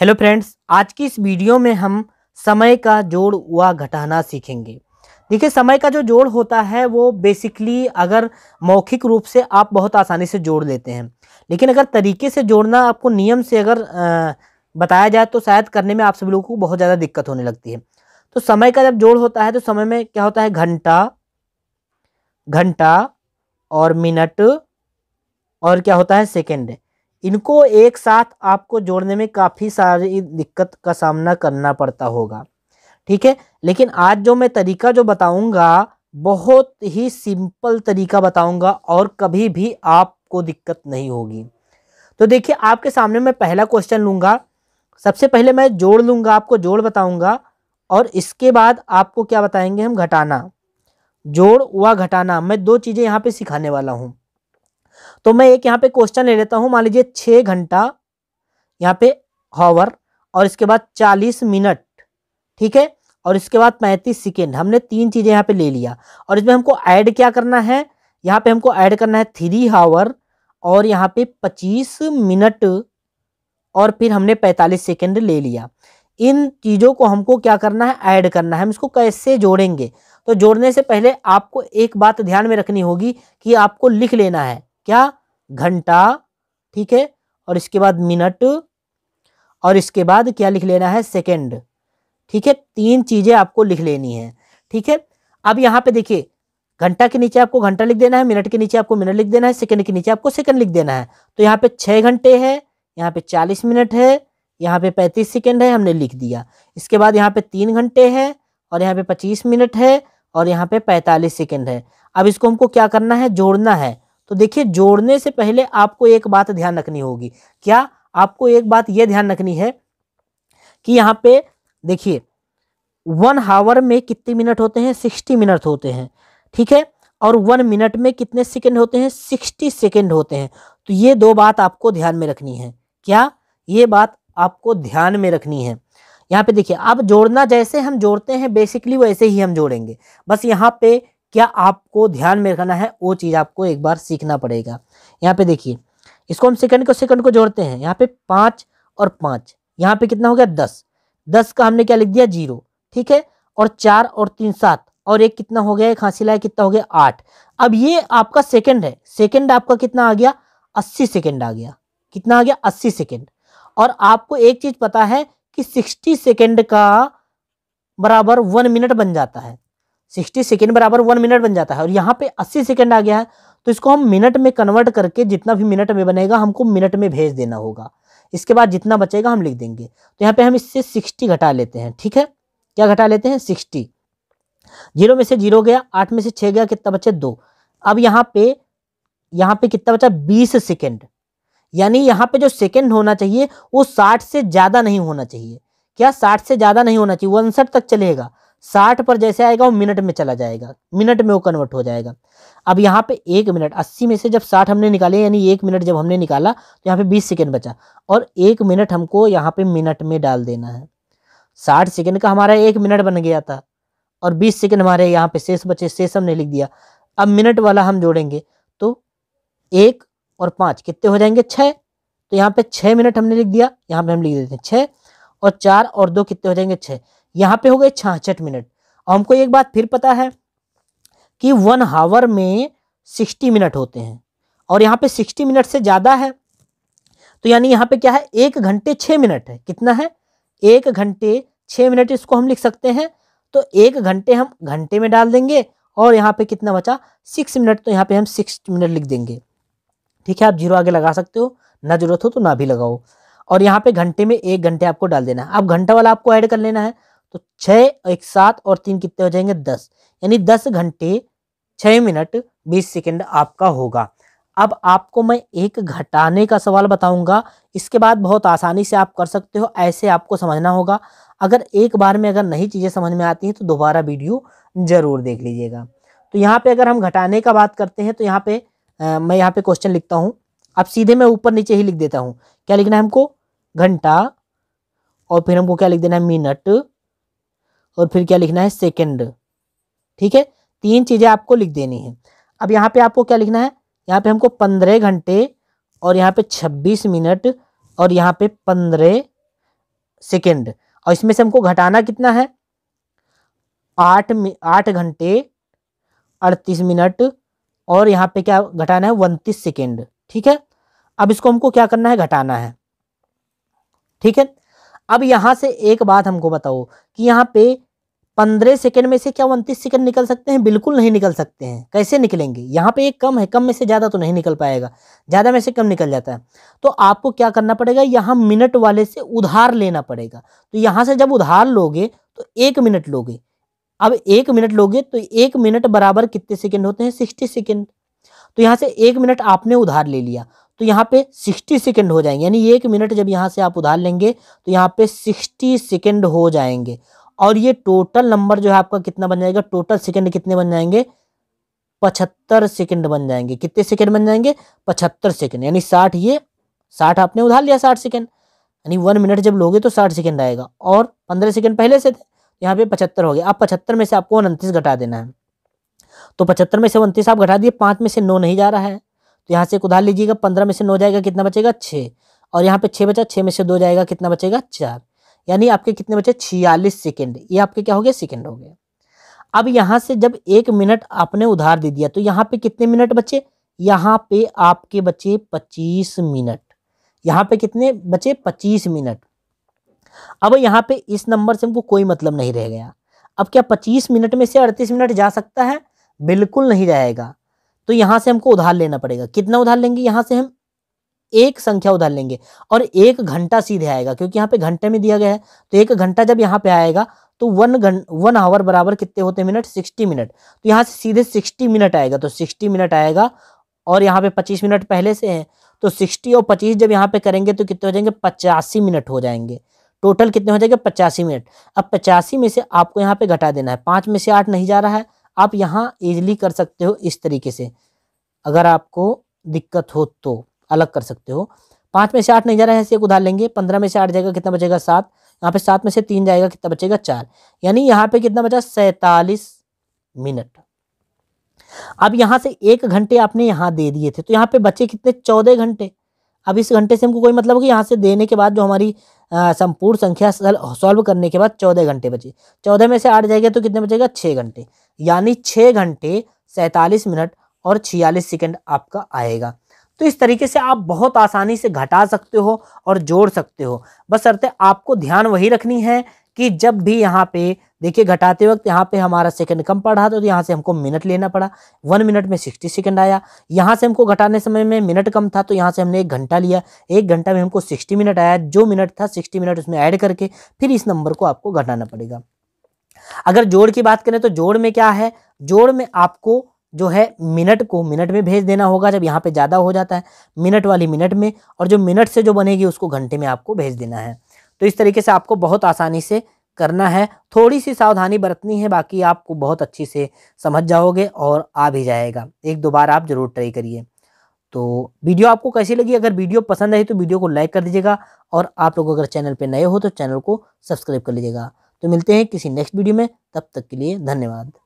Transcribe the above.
hello friends आज की इस वीडियो में हम समय का जोड़ हुआ घटाना सीखेंगे देखिए समय का जो जोड़ होता है वो बेसिकली अगर मौखिक रूप से आप बहुत आसानी से जोड़ लेते हैं लेकिन अगर तरीके से जोड़ना आपको नियम से अगर आ, बताया जाए तो शायद करने में आप सभी लोगों को बहुत ज़्यादा दिक्कत होने लगती है तो समय का जब जोड़ होता है तो समय में क्या होता है घंटा घंटा और मिनट और क्या होता है सेकेंड इनको एक साथ आपको जोड़ने में काफ़ी सारी दिक्कत का सामना करना पड़ता होगा ठीक है लेकिन आज जो मैं तरीका जो बताऊंगा बहुत ही सिंपल तरीका बताऊंगा और कभी भी आपको दिक्कत नहीं होगी तो देखिए आपके सामने मैं पहला क्वेश्चन लूँगा सबसे पहले मैं जोड़ लूँगा आपको जोड़ बताऊँगा और इसके बाद आपको क्या बताएंगे हम घटाना जोड़ व घटाना मैं दो चीज़ें यहाँ पर सिखाने वाला हूँ तो मैं एक यहाँ पे क्वेश्चन ले लेता हूँ मान लीजिए छः घंटा यहाँ पे हॉवर और इसके बाद चालीस मिनट ठीक है और इसके बाद पैंतीस सेकेंड हमने तीन चीज़ें यहाँ पे ले लिया और इसमें हमको ऐड क्या करना है यहाँ पे हमको ऐड करना है थ्री हावर और यहाँ पे पच्चीस मिनट और फिर हमने पैंतालीस सेकेंड ले लिया इन चीज़ों को हमको क्या करना है ऐड करना है हम इसको कैसे जोड़ेंगे तो जोड़ने से पहले आपको एक बात ध्यान में रखनी होगी कि आपको लिख लेना है क्या घंटा ठीक है और इसके बाद मिनट और इसके बाद क्या लिख लेना है सेकेंड ठीक है तीन चीज़ें आपको लिख लेनी है ठीक है अब यहाँ पे देखिए घंटा के नीचे आपको घंटा लिख देना है मिनट के नीचे आपको मिनट लिख देना है सेकंड के नीचे आपको सेकंड लिख देना है तो यहाँ पे छः घंटे है यहाँ पे चालीस मिनट है यहाँ पे पैंतीस सेकंड है हमने लिख दिया इसके बाद यहाँ पे तीन घंटे है और यहाँ पे पच्चीस मिनट है और यहाँ पे पैंतालीस सेकेंड है अब इसको हमको क्या करना है जोड़ना है तो देखिए जोड़ने से पहले आपको एक बात ध्यान रखनी होगी क्या आपको एक बात यह ध्यान रखनी है कि यहाँ पे देखिए वन हावर में कितने मिनट होते हैं सिक्सटी मिनट होते हैं ठीक है और वन मिनट में कितने सेकेंड होते हैं सिक्सटी सेकेंड होते हैं तो ये दो बात आपको ध्यान में रखनी है क्या ये बात आपको ध्यान में रखनी है यहाँ पे देखिए आप जोड़ना जैसे हम जोड़ते हैं बेसिकली वैसे ही हम जोड़ेंगे बस यहाँ पे क्या आपको ध्यान में रखना है वो चीज़ आपको एक बार सीखना पड़ेगा यहाँ पे देखिए इसको हम सेकंड को सेकंड को जोड़ते हैं यहाँ पे पाँच और पाँच यहाँ पे कितना हो गया दस दस का हमने क्या लिख दिया जीरो ठीक है और चार और तीन सात और एक कितना हो गया एक हासिल कितना हो गया आठ अब ये आपका सेकेंड है सेकेंड आपका कितना आ गया अस्सी सेकेंड आ गया कितना आ गया अस्सी सेकेंड और आपको एक चीज़ पता है कि सिक्सटी सेकेंड का बराबर वन मिनट बन जाता है सिक्सटी सेकेंड बराबर वन मिनट बन जाता है और यहाँ पे अस्सी सेकेंड आ गया है तो इसको हम मिनट में कन्वर्ट करके जितना भी मिनट में बनेगा हमको मिनट में भेज देना होगा इसके बाद जितना बचेगा हम लिख देंगे तो यहाँ पे हम इससे सिक्सटी घटा लेते हैं ठीक है क्या घटा लेते हैं सिक्सटी जीरो में से जीरो गया आठ में से छः गया कितना बचे दो अब यहाँ पे यहाँ पे कितना बचा बीस सेकेंड यानी यहाँ पे जो सेकेंड होना चाहिए वो साठ से ज़्यादा नहीं होना चाहिए क्या साठ से ज़्यादा नहीं होना चाहिए उनसठ तक चलेगा साठ पर जैसे आएगा वो मिनट में चला जाएगा मिनट में वो कन्वर्ट हो जाएगा अब यहाँ पे एक मिनट अस्सी में से जब साठ हमने निकाले यानी एक मिनट जब हमने निकाला तो यहाँ पे बीस सेकेंड बचा और एक मिनट हमको यहाँ पे मिनट में डाल देना है साठ सेकेंड का हमारा एक मिनट बन गया था और बीस सेकेंड हमारे यहाँ पे शेष बचे शेष हमने लिख दिया अब मिनट वाला हम जोड़ेंगे तो एक और पाँच कितने हो जाएंगे छः तो यहाँ पे छः मिनट हमने लिख दिया यहाँ पे हम लिख देते हैं छः और चार और दो कितने हो जाएंगे छः यहाँ पे हो गए छाछठ मिनट और हमको एक बात फिर पता है कि वन हावर में सिक्सटी मिनट होते हैं और यहाँ पे सिक्सटी मिनट से ज़्यादा है तो यानी यहाँ पे क्या है एक घंटे छः मिनट है कितना है एक घंटे छः मिनट इसको हम लिख सकते हैं तो एक घंटे हम घंटे में डाल देंगे और यहाँ पे कितना बचा सिक्स मिनट तो यहाँ पे हम सिक्स मिनट लिख देंगे ठीक है आप जीरो आगे लगा सकते हो ना जरूरत हो तो ना भी लगाओ और यहाँ पे घंटे में एक घंटे आपको डाल देना है अब घंटा वाला आपको ऐड कर लेना है तो छः एक सात और तीन कितने हो जाएंगे दस यानी दस घंटे छः मिनट बीस सेकेंड आपका होगा अब आपको मैं एक घटाने का सवाल बताऊंगा इसके बाद बहुत आसानी से आप कर सकते हो ऐसे आपको समझना होगा अगर एक बार में अगर नहीं चीज़ें समझ में आती हैं तो दोबारा वीडियो ज़रूर देख लीजिएगा तो यहाँ पे अगर हम घटाने का बात करते हैं तो यहाँ पे आ, मैं यहाँ पे क्वेश्चन लिखता हूँ अब सीधे मैं ऊपर नीचे ही लिख देता हूँ क्या लिखना है हमको घंटा और फिर हमको क्या लिख देना है मिनट और फिर क्या लिखना है सेकेंड ठीक है तीन चीज़ें आपको लिख देनी है अब यहाँ पे आपको क्या लिखना है यहाँ पे हमको पंद्रह घंटे और यहाँ पे छब्बीस मिनट और यहाँ पे पंद्रह सेकेंड और इसमें से हमको घटाना कितना है आठ आठ घंटे अड़तीस मिनट और यहाँ पे क्या घटाना है उनतीस सेकेंड ठीक है अब इसको हमको क्या करना है घटाना है ठीक है अब यहाँ से एक बात हमको बताओ कि यहाँ पे पंद्रह सेकेंड में से क्या उनतीस सेकेंड निकल सकते हैं बिल्कुल नहीं निकल सकते हैं कैसे निकलेंगे यहाँ पे एक कम है कम में से ज़्यादा तो नहीं निकल पाएगा ज़्यादा में से कम निकल जाता है तो आपको क्या करना पड़ेगा यहाँ मिनट वाले से उधार लेना पड़ेगा तो यहाँ से जब उधार लोगे तो एक मिनट लोगे अब एक मिनट लोगे तो एक मिनट बराबर कितने सेकेंड होते हैं सिक्सटी सेकेंड तो यहाँ से एक मिनट आपने उधार ले लिया तो यहाँ पे सिक्सटी सेकेंड हो जाएंगे यानी एक मिनट जब यहाँ से आप उधार लेंगे तो यहाँ पे सिक्सटी सेकेंड हो जाएंगे और ये टोटल नंबर जो है आपका कितना बन जाएगा टोटल सेकंड कितने बन जाएंगे पचहत्तर सेकंड बन जाएंगे कितने सेकंड बन जाएंगे पचहत्तर सेकंड यानी साठ ये साठ आपने उधार लिया साठ सेकंड यानी वन मिनट जब लोगे तो साठ सेकंड आएगा और पंद्रह सेकंड पहले से थे यहाँ पे पचहत्तर हो गया अब पचहत्तर में से आपको उनतीस घटा देना है तो पचहत्तर में से उनतीस आप घटा दिए पाँच में से नौ नहीं जा रहा है तो यहाँ से एक उधार लीजिएगा पंद्रह में से नौ जाएगा कितना बचेगा छः और यहाँ पे छः बचा छः में से दो जाएगा कितना बचेगा चार यानी आपके कितने बचे छियालीस सेकेंड ये आपके क्या हो गया सेकेंड हो गए अब यहाँ से जब एक मिनट आपने उधार दे दिया तो यहाँ पे कितने मिनट बचे यहाँ पे आपके बचे पच्चीस मिनट यहाँ पे कितने बचे पच्चीस मिनट अब यहाँ पे इस नंबर से हमको कोई मतलब नहीं रह गया अब क्या पच्चीस मिनट में से अड़तीस मिनट जा सकता है बिल्कुल नहीं जाएगा तो यहाँ से हमको उधार लेना पड़ेगा कितना उधार लेंगे यहाँ से हम एक संख्या उधार लेंगे और एक घंटा सीधे आएगा क्योंकि यहाँ पे घंटे में दिया गया है तो एक घंटा जब यहाँ पे आएगा तो वन घं वन आवर बराबर कितने होते हैं मिनट सिक्सटी मिनट तो यहाँ से सीधे सिक्सटी मिनट आएगा तो सिक्सटी मिनट आएगा और यहाँ पे पच्चीस मिनट पहले से है तो सिक्सटी और पच्चीस जब यहाँ पे करेंगे तो कितने हो जाएंगे पचासी मिनट हो जाएंगे टोटल कितने हो जाएंगे पचासी मिनट अब पचासी में से आपको यहाँ पे घटा देना है पाँच में से आठ नहीं जा रहा है आप यहाँ ईजिली कर सकते हो इस तरीके से अगर आपको दिक्कत हो तो अलग कर सकते हो पाँच में से आठ नहीं जा रहा है ऐसे एक उधार लेंगे पंद्रह में से आठ जाएगा कितना बचेगा सात यहाँ पे सात में से तीन जाएगा कितना बचेगा चार यानी यहाँ पे कितना बचा सैतालीस मिनट अब यहाँ से एक घंटे आपने यहाँ दे दिए थे तो यहाँ पे बचे कितने चौदह घंटे अब इस घंटे से हमको कोई मतलब कि यहाँ से देने के बाद जो हमारी संपूर्ण संख्या सॉल्व करने के बाद चौदह घंटे बचे चौदह में से आठ जाएगा तो कितने बचेगा छः घंटे यानी छः घंटे सैंतालीस मिनट और छियालीस सेकेंड आपका आएगा तो इस तरीके से आप बहुत आसानी से घटा सकते हो और जोड़ सकते हो बस अर्थे आपको ध्यान वही रखनी है कि जब भी यहाँ पे देखिए घटाते वक्त यहाँ पे हमारा सेकंड कम पड़ा था तो यहाँ से हमको मिनट लेना पड़ा वन मिनट में सिक्सटी सेकंड आया यहाँ से हमको घटाने समय में मिनट कम था तो यहाँ से हमने एक घंटा लिया एक घंटा में हमको सिक्सटी मिनट आया जो मिनट था सिक्सटी मिनट उसमें ऐड करके फिर इस नंबर को आपको घटाना पड़ेगा अगर जोड़ की बात करें तो जोड़ में क्या है जोड़ में आपको जो है मिनट को मिनट में भेज देना होगा जब यहाँ पे ज़्यादा हो जाता है मिनट वाली मिनट में और जो मिनट से जो बनेगी उसको घंटे में आपको भेज देना है तो इस तरीके से आपको बहुत आसानी से करना है थोड़ी सी सावधानी बरतनी है बाकी आपको बहुत अच्छी से समझ जाओगे और आ भी जाएगा एक दो बार आप ज़रूर ट्राई करिए तो वीडियो आपको कैसी लगी अगर वीडियो पसंद आई तो वीडियो को लाइक कर दीजिएगा और आप लोग अगर चैनल पर नए हो तो चैनल को सब्सक्राइब कर लीजिएगा तो मिलते हैं किसी नेक्स्ट वीडियो में तब तक के लिए धन्यवाद